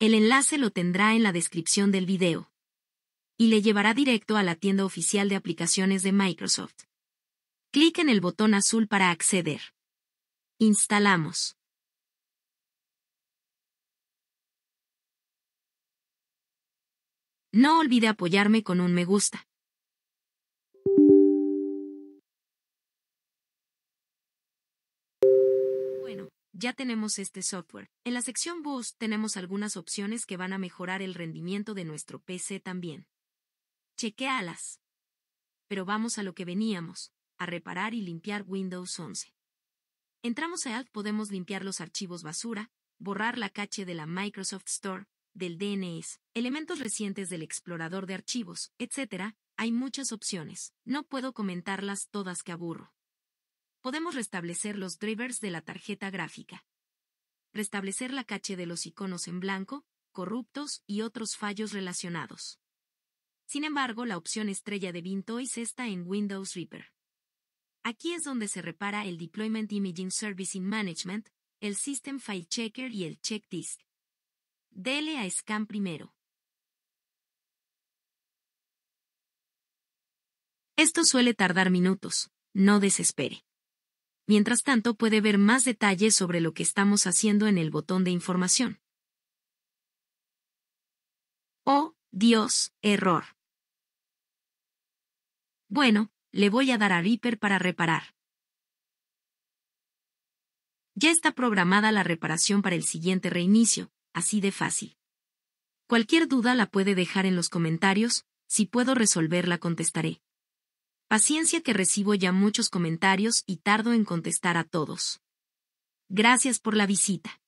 El enlace lo tendrá en la descripción del video. Y le llevará directo a la tienda oficial de aplicaciones de Microsoft. Clic en el botón azul para acceder. Instalamos. No olvide apoyarme con un me gusta. Ya tenemos este software. En la sección Boost tenemos algunas opciones que van a mejorar el rendimiento de nuestro PC también. Chequéalas. Pero vamos a lo que veníamos, a reparar y limpiar Windows 11. Entramos a Alt, podemos limpiar los archivos basura, borrar la cache de la Microsoft Store, del DNS, elementos recientes del explorador de archivos, etc. Hay muchas opciones. No puedo comentarlas todas que aburro podemos restablecer los drivers de la tarjeta gráfica. Restablecer la cache de los iconos en blanco, corruptos y otros fallos relacionados. Sin embargo, la opción estrella de Bintoys está en Windows Reaper. Aquí es donde se repara el Deployment Imaging Servicing Management, el System File Checker y el Check Disk. Dele a Scan primero. Esto suele tardar minutos, no desespere. Mientras tanto puede ver más detalles sobre lo que estamos haciendo en el botón de información. Oh, Dios, error. Bueno, le voy a dar a Reaper para reparar. Ya está programada la reparación para el siguiente reinicio, así de fácil. Cualquier duda la puede dejar en los comentarios, si puedo resolverla contestaré. Paciencia que recibo ya muchos comentarios y tardo en contestar a todos. Gracias por la visita.